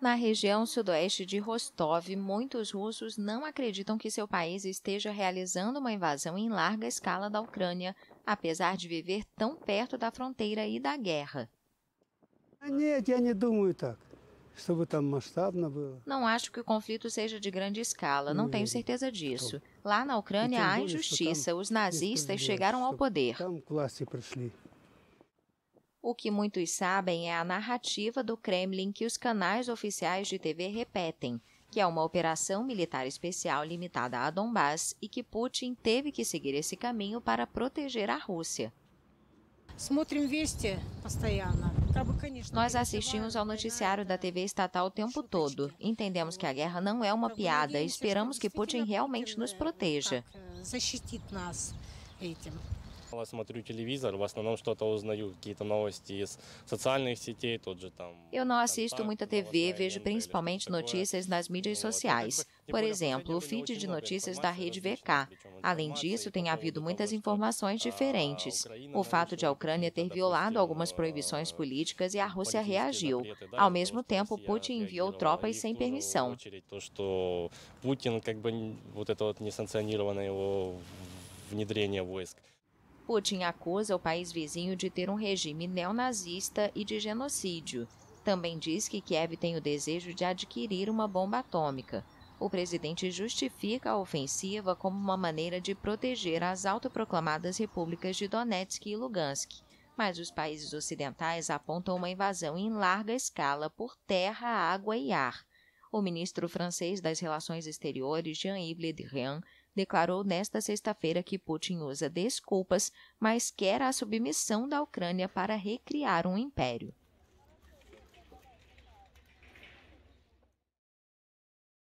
Na região sudoeste de Rostov, muitos russos não acreditam que seu país esteja realizando uma invasão em larga escala da Ucrânia, apesar de viver tão perto da fronteira e da guerra. Não acho que o conflito seja de grande escala, não tenho certeza disso. Lá na Ucrânia há injustiça, os nazistas chegaram ao poder. O que muitos sabem é a narrativa do Kremlin que os canais oficiais de TV repetem, que é uma operação militar especial limitada a Donbass e que Putin teve que seguir esse caminho para proteger a Rússia. Nós assistimos ao noticiário da TV estatal o tempo todo. Entendemos que a guerra não é uma piada. Esperamos que Putin realmente nos proteja. Э, eu não assisto muita TV, vejo principalmente notícias nas mídias sociais. Por exemplo, o feed de notícias da rede VK. Além disso, tem havido muitas informações ah, diferentes. O é fato de a Ucrânia ter tá violado algumas proibições políticas e a Rússia reagiu. Ao mesmo tempo, Putin enviou tropas sem permissão. Putin, как бы, вот это вот несанкционированное его внедрение войск. Putin acusa o país vizinho de ter um regime neonazista e de genocídio. Também diz que Kiev tem o desejo de adquirir uma bomba atômica. O presidente justifica a ofensiva como uma maneira de proteger as autoproclamadas repúblicas de Donetsk e Lugansk, mas os países ocidentais apontam uma invasão em larga escala por terra, água e ar. O ministro francês das Relações Exteriores, Jean-Yves Le Drian, declarou nesta sexta-feira que Putin usa desculpas, mas quer a submissão da Ucrânia para recriar um império.